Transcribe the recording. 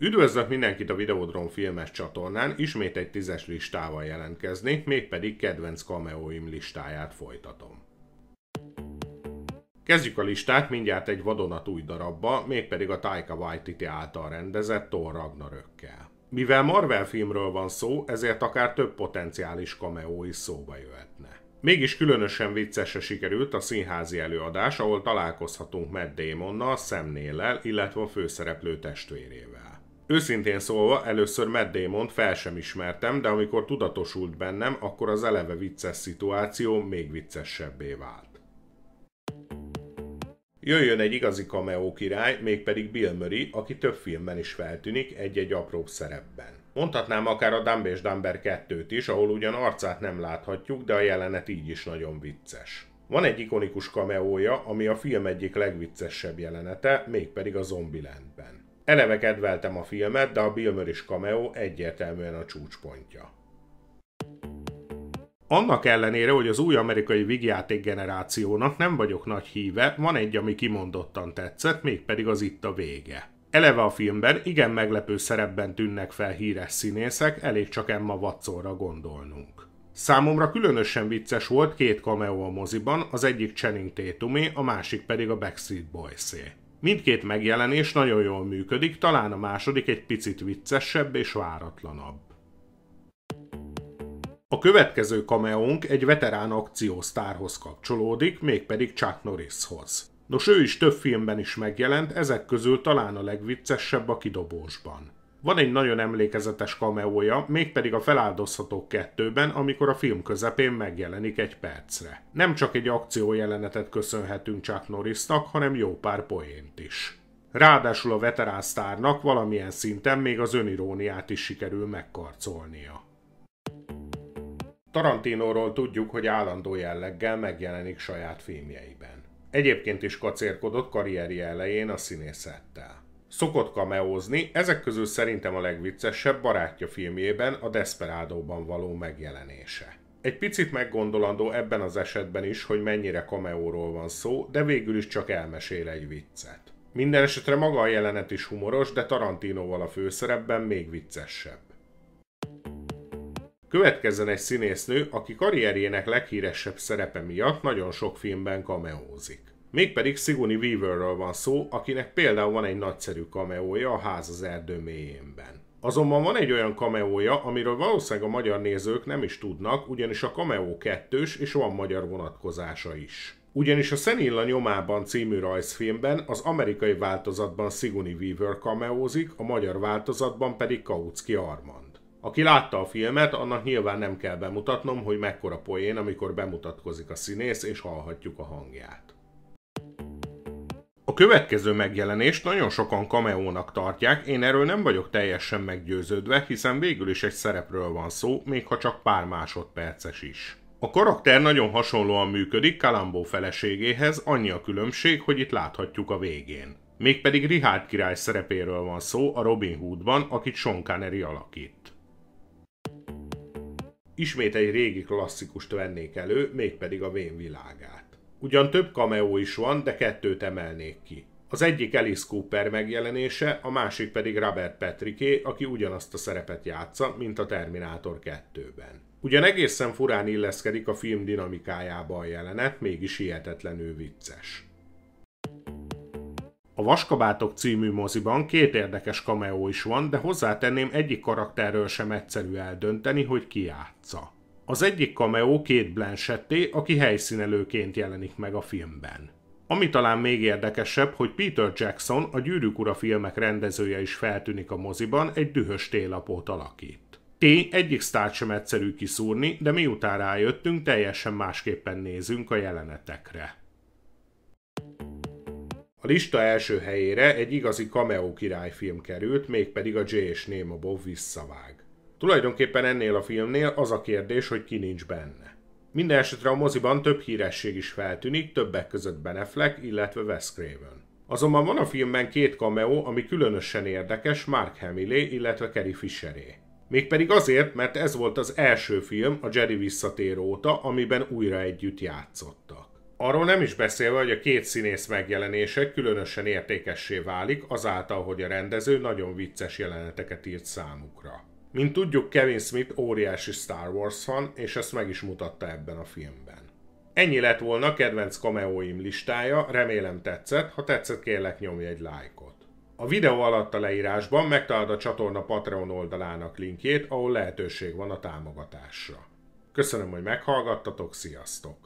Üdvözlök mindenkit a Videodrom filmes csatornán, ismét egy tízes listával jelentkezni, mégpedig kedvenc kameóim listáját folytatom. Kezdjük a listát mindjárt egy vadonatúj darabba, mégpedig a Taika Waititi által rendezett Thor Ragnarökkel. Mivel Marvel filmről van szó, ezért akár több potenciális kameó is szóba jöhetne. Mégis különösen viccesre sikerült a színházi előadás, ahol találkozhatunk Matt Damonnal, Sam Nail-el, illetve a főszereplő testvérével. Őszintén szólva, először Matt Damon-t fel sem ismertem, de amikor tudatosult bennem, akkor az eleve vicces szituáció még viccesebbé vált. Jöjjön egy igazi cameo király, mégpedig Bill Murray, aki több filmben is feltűnik egy-egy apró szerepben. Mondhatnám akár a Dumb és Dumber 2-t is, ahol ugyan arcát nem láthatjuk, de a jelenet így is nagyon vicces. Van egy ikonikus cameója, ami a film egyik legviccesebb jelenete, mégpedig a Zombielandben. Eleve kedveltem a filmet, de a Bill Murray cameo egyértelműen a csúcspontja. Annak ellenére, hogy az új amerikai vigjáték generációnak nem vagyok nagy híve, van egy, ami kimondottan tetszett, mégpedig az itt a vége. Eleve a filmben igen meglepő szerepben tűnnek fel híres színészek, elég csak Emma Watsonra gondolnunk. Számomra különösen vicces volt két cameo a moziban, az egyik Channing Tatumé, a másik pedig a Backstreet Boysé. Mindkét megjelenés nagyon jól működik, talán a második egy picit viccesebb és váratlanabb. A következő kameónk egy veterán akciósztárhoz kapcsolódik, mégpedig Chuck Norrishoz. Nos, ő is több filmben is megjelent, ezek közül talán a legviccesebb a kidobósban. Van egy nagyon emlékezetes kameója, mégpedig a Feláldozhatók kettőben, amikor a film közepén megjelenik egy percre. Nem csak egy akciójelenetet köszönhetünk Chuck Norrisnak, hanem jó pár poént is. Ráadásul a veterán sztárnak valamilyen szinten még az öniróniát is sikerül megkarcolnia. Tarantinóról tudjuk, hogy állandó jelleggel megjelenik saját filmjeiben. Egyébként is kacérkodott karrierje elején a színészettel szokott kameózni, ezek közül szerintem a legviccesebb barátja filmjében a Desperádóban való megjelenése. Egy picit meggondolandó ebben az esetben is, hogy mennyire kameóról van szó, de végül is csak elmesél egy viccet. Minden esetre maga a jelenet is humoros, de Tarantinoval a főszerepben még viccesebb. Következzen egy színésznő, aki karrierjének leghíresebb szerepe miatt nagyon sok filmben kameózik. Mégpedig Sigourney Weaverről van szó, akinek például van egy nagyszerű kameója a ház az erdő mélyénben. Azonban van egy olyan kameója, amiről valószínűleg a magyar nézők nem is tudnak, ugyanis a kameó kettős és van magyar vonatkozása is. Ugyanis a Szenilla nyomában című rajzfilmben az amerikai változatban Sigourney Weaver kameózik, a magyar változatban pedig Kautsky Armand. Aki látta a filmet, annak nyilván nem kell bemutatnom, hogy mekkora poén, amikor bemutatkozik a színész és hallhatjuk a hangját következő megjelenést nagyon sokan kameónak tartják, én erről nem vagyok teljesen meggyőződve, hiszen végül is egy szerepről van szó, még ha csak pár másodperces is. A karakter nagyon hasonlóan működik Kalambó feleségéhez, annyi a különbség, hogy itt láthatjuk a végén. Mégpedig Richard király szerepéről van szó a Robin Hoodban, akit Sean Connery alakít. Ismét egy régi klasszikust vennék elő, mégpedig a vén világát. Ugyan több cameo is van, de kettőt emelnék ki. Az egyik Alice Cooper megjelenése, a másik pedig Robert Petriké, aki ugyanazt a szerepet játsza, mint a Terminátor 2-ben. Ugyan egészen furán illeszkedik a film dinamikájába a jelenet, mégis hihetetlenül vicces. A Vaskabátok című moziban két érdekes cameo is van, de hozzátenném egyik karakterről sem egyszerű eldönteni, hogy ki játsza. Az egyik cameo két Blanchetté, aki helyszínelőként jelenik meg a filmben. Ami talán még érdekesebb, hogy Peter Jackson, a Gyűrűk Ura filmek rendezője is feltűnik a moziban, egy dühös télapót alakít. T egyik sztárt sem egyszerű kiszúrni, de miután rájöttünk, teljesen másképpen nézünk a jelenetekre. A lista első helyére egy igazi cameo királyfilm került, mégpedig a J. és Némobov visszavág. Tulajdonképpen ennél a filmnél az a kérdés, hogy ki nincs benne. Minden esetre a moziban több híresség is feltűnik, többek között Ben Affleck, illetve Wes Craven. Azonban van a filmben két cameo, ami különösen érdekes Mark Hamillé, illetve Carrie Fisheré. Mégpedig azért, mert ez volt az első film a Jerry visszatér óta, amiben újra együtt játszottak. Arról nem is beszélve, hogy a két színész megjelenése különösen értékessé válik azáltal, hogy a rendező nagyon vicces jeleneteket írt számukra. Mint tudjuk, Kevin Smith óriási Star Wars fan, és ezt meg is mutatta ebben a filmben. Ennyi lett volna kedvenc cameoim listája, remélem tetszett, ha tetszett kérlek nyomj egy lájkot. A videó alatt a leírásban megtalálod a csatorna Patreon oldalának linkjét, ahol lehetőség van a támogatásra. Köszönöm, hogy meghallgattatok, sziasztok!